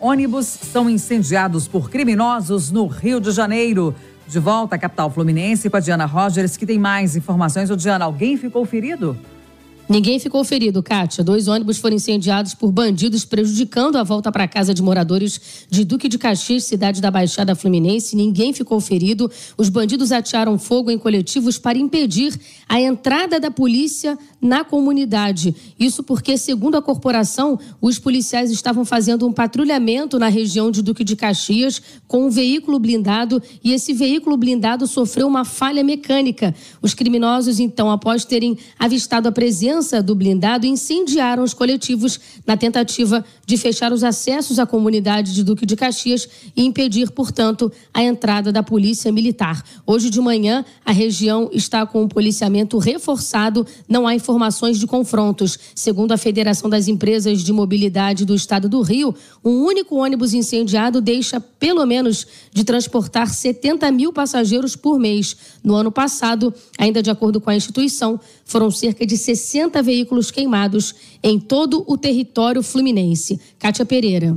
ônibus são incendiados por criminosos no Rio de Janeiro. De volta à capital fluminense com a Diana Rogers, que tem mais informações. O Diana, alguém ficou ferido? Ninguém ficou ferido, Kátia. Dois ônibus foram incendiados por bandidos, prejudicando a volta para casa de moradores de Duque de Caxias, cidade da Baixada Fluminense. Ninguém ficou ferido. Os bandidos atearam fogo em coletivos para impedir a entrada da polícia na comunidade. Isso porque, segundo a corporação, os policiais estavam fazendo um patrulhamento na região de Duque de Caxias com um veículo blindado e esse veículo blindado sofreu uma falha mecânica. Os criminosos, então, após terem avistado a presença do blindado incendiaram os coletivos na tentativa de fechar os acessos à comunidade de Duque de Caxias e impedir, portanto, a entrada da polícia militar. Hoje de manhã, a região está com um policiamento reforçado, não há informações de confrontos. Segundo a Federação das Empresas de Mobilidade do Estado do Rio, um único ônibus incendiado deixa pelo menos de transportar 70 mil passageiros por mês. No ano passado, ainda de acordo com a instituição, foram cerca de 60 60 veículos queimados em todo o território fluminense. Kátia Pereira.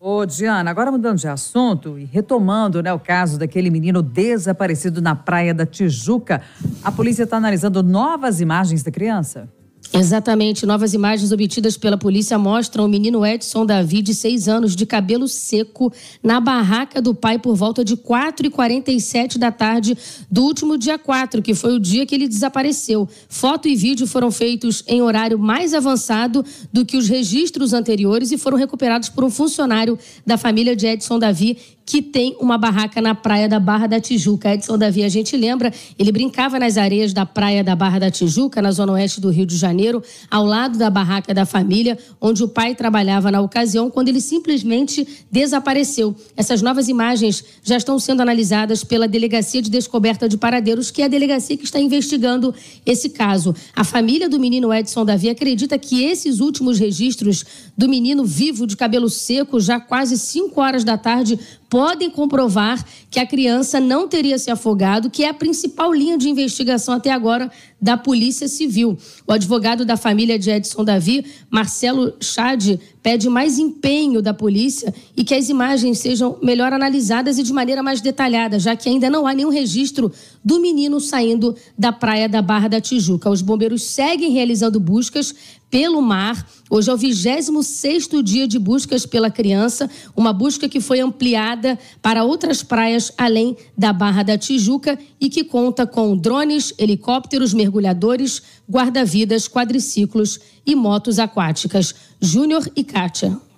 Ô, Diana, agora mudando de assunto e retomando né, o caso daquele menino desaparecido na praia da Tijuca, a polícia está analisando novas imagens da criança? Exatamente. Novas imagens obtidas pela polícia mostram o menino Edson Davi, de 6 anos, de cabelo seco, na barraca do pai por volta de 4h47 da tarde do último dia 4, que foi o dia que ele desapareceu. Foto e vídeo foram feitos em horário mais avançado do que os registros anteriores e foram recuperados por um funcionário da família de Edson Davi, que tem uma barraca na praia da Barra da Tijuca. Edson Davi, a gente lembra, ele brincava nas areias da praia da Barra da Tijuca, na zona oeste do Rio de Janeiro, ao lado da barraca da família, onde o pai trabalhava na ocasião, quando ele simplesmente desapareceu. Essas novas imagens já estão sendo analisadas pela Delegacia de Descoberta de Paradeiros, que é a delegacia que está investigando esse caso. A família do menino Edson Davi acredita que esses últimos registros do menino vivo de cabelo seco, já quase 5 horas da tarde, podem comprovar que a criança não teria se afogado, que é a principal linha de investigação até agora da Polícia Civil. O advogado da família de Edson Davi, Marcelo Chade, pede mais empenho da polícia e que as imagens sejam melhor analisadas e de maneira mais detalhada, já que ainda não há nenhum registro do menino saindo da praia da Barra da Tijuca. Os bombeiros seguem realizando buscas pelo mar. Hoje é o 26 dia de buscas pela criança, uma busca que foi ampliada para outras praias além da Barra da Tijuca e que conta com drones, helicópteros, mergulhadores, guarda-vidas, quadriciclos e motos aquáticas. Júnior e Kátia.